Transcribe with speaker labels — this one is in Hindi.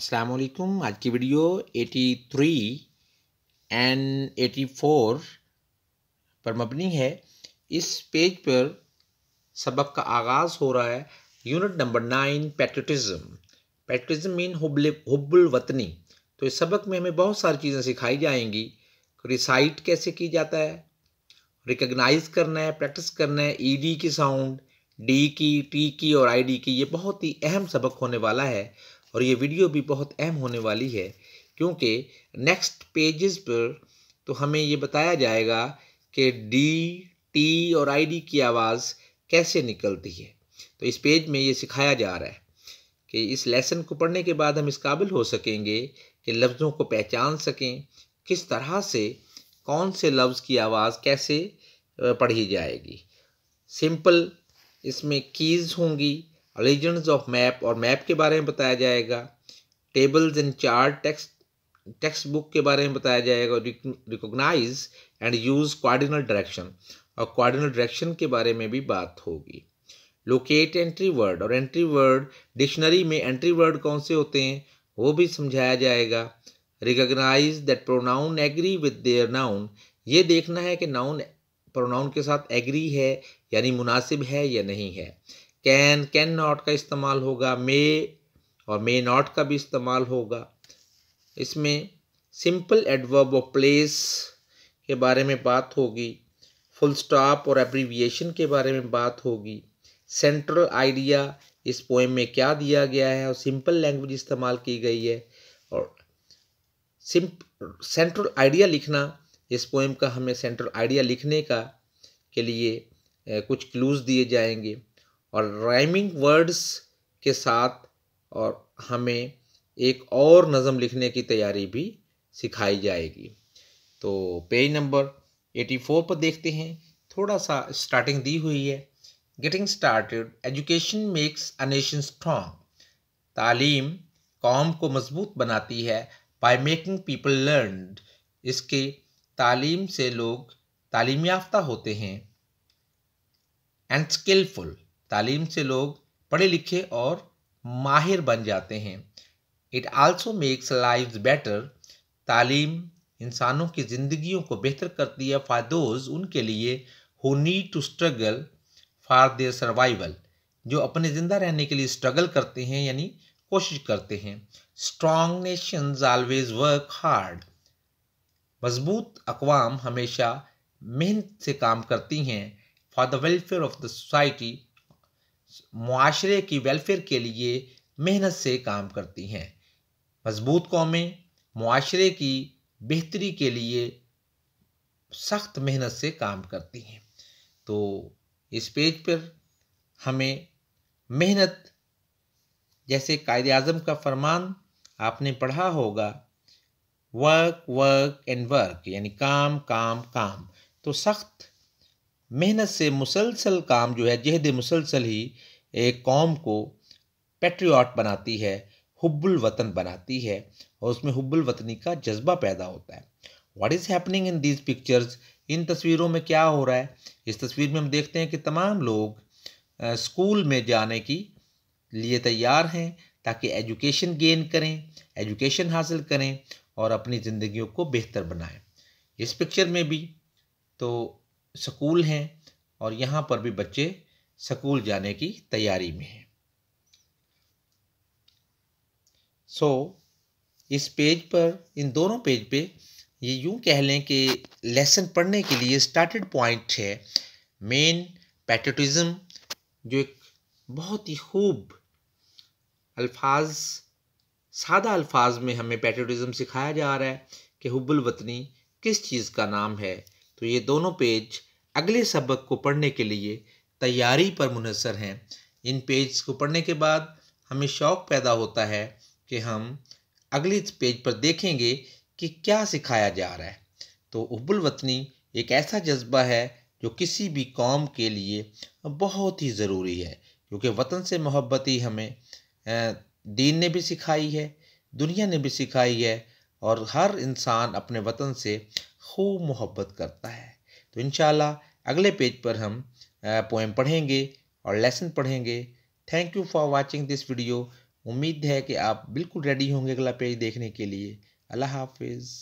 Speaker 1: असलकुम आज की वीडियो 83 एंड फोर पर मबनी है इस पेज पर सबक का आगाज़ हो रहा है unit number nine patriotism patriotism mean हुबले हुबुल वतनी तो इस सबक में हमें बहुत सारी चीज़ें सिखाई जाएंगी रिसाइट कैसे की जाता है रिकग्नाइज करना है प्रैक्टिस करना है ईडी e की साउंड डी की टी की और आई डी की ये बहुत ही अहम सबक होने वाला है और ये वीडियो भी बहुत अहम होने वाली है क्योंकि नेक्स्ट पेजेस पर तो हमें ये बताया जाएगा कि डी टी और आई डी की आवाज़ कैसे निकलती है तो इस पेज में ये सिखाया जा रहा है कि इस लेसन को पढ़ने के बाद हम इस काबिल हो सकेंगे कि लफ्ज़ों को पहचान सकें किस तरह से कौन से लफ्ज़ की आवाज़ कैसे पढ़ी जाएगी सिंपल इसमें कीज़ होंगी रीजन्स ऑफ मैप और मैप के बारे में बताया जाएगा tables in chart text text book के बारे में बताया जाएगा recognise and use cardinal direction और क्वारिनल डायरेक्शन के बारे में भी बात होगी लोकेट एंट्री वर्ड और एंट्री वर्ड डिक्शनरी में एंट्री वर्ड कौन से होते हैं वो भी समझाया जाएगा recognise that pronoun agree with their noun ये देखना है कि नाउन प्रोनाउन के साथ एग्री है यानी मुनासिब है या नहीं है कैन कैन नॉट का इस्तेमाल होगा मे और मे नॉट का भी इस्तेमाल होगा इसमें सिंपल एडवर्ब ऑफ प्लेस के बारे में बात होगी फुल स्टॉप और एब्रीविएशन के बारे में बात होगी सेंट्रल आइडिया इस पोएम में क्या दिया गया है और सिंपल लैंग्वेज इस्तेमाल की गई है और सिंप सेंट्रल आइडिया लिखना इस पोएम का हमें सेंट्रल आइडिया लिखने का के लिए कुछ क्लूज दिए जाएंगे और राइमिंग वर्ड्स के साथ और हमें एक और नज़म लिखने की तैयारी भी सिखाई जाएगी तो पेज नंबर 84 पर देखते हैं थोड़ा सा स्टार्टिंग दी हुई है getting started education makes a nation strong तालीम कौम को मजबूत बनाती है बाय मेकिंग पीपल लर्न इसके तालीम से लोग तालीम याफ्ता होते हैं एंड स्किलफुल तालीम से लोग पढ़े लिखे और माहिर बन जाते हैं it also makes life better तालीम इंसानों की ज़िंदगियों को बेहतर करती है फॉर दोज उनके लिए who need to struggle for their survival जो अपने ज़िंदा रहने के लिए स्ट्रगल करते हैं यानी कोशिश करते हैं strong nations always work hard मजबूत अकवाम हमेशा मेहनत से काम करती हैं for the welfare of the society माशरे की वेलफेयर के लिए मेहनत से काम करती हैं मजबूत कौमें माशरे की बेहतरी के लिए सख्त मेहनत से काम करती हैं तो इस पेज पर हमें मेहनत जैसे कायद अजम का फरमान आपने पढ़ा होगा वर्क वर्क एंड वर्क यानी काम काम काम तो सख्त मेहनत से मुसलसल काम जो है जहद मुसलसल ही एक कौम को पेट्रियाट बनाती है हुब्बुल वतन बनाती है और उसमें हुब्बुल वतनी का जज्बा पैदा होता है what is happening in these pictures इन तस्वीरों में क्या हो रहा है इस तस्वीर में हम देखते हैं कि तमाम लोग स्कूल में जाने की लिए तैयार हैं ताकि एजुकेशन गेन करें एजुकेशन हासिल करें और अपनी ज़िंदगियों को बेहतर बनाएं इस पिक्चर में भी तो स्कूल हैं और यहाँ पर भी बच्चे स्कूल जाने की तैयारी में हैं सो so, इस पेज पर इन दोनों पेज पे ये यूँ कह लें कि लेसन पढ़ने के लिए स्टार्टेड पॉइंट है मेन पैट्रियटिज़म जो एक बहुत ही खूब अल्फाज सादा अल्फाज में हमें पैट्रियटिज़म सिखाया जा रहा है कि हुब्बुल वतनी किस चीज़ का नाम है तो ये दोनों पेज अगले सबक को पढ़ने के लिए तैयारी पर मुनसर हैं इन पेज को पढ़ने के बाद हमें शौक़ पैदा होता है कि हम अगले पेज पर देखेंगे कि क्या सिखाया जा रहा है तो उबुल वतनी एक ऐसा जज्बा है जो किसी भी कौम के लिए बहुत ही ज़रूरी है क्योंकि वतन से मोहब्बत ही हमें दीन ने भी सिखाई है दुनिया ने भी सिखाई है और हर इंसान अपने वतन से खूब मोहब्बत करता है तो इन अगले पेज पर हम पोएम पढ़ेंगे और लेसन पढ़ेंगे thank you for watching this video उम्मीद है कि आप बिल्कुल रेडी होंगे अगला पेज देखने के लिए अल्लाह हाफिज़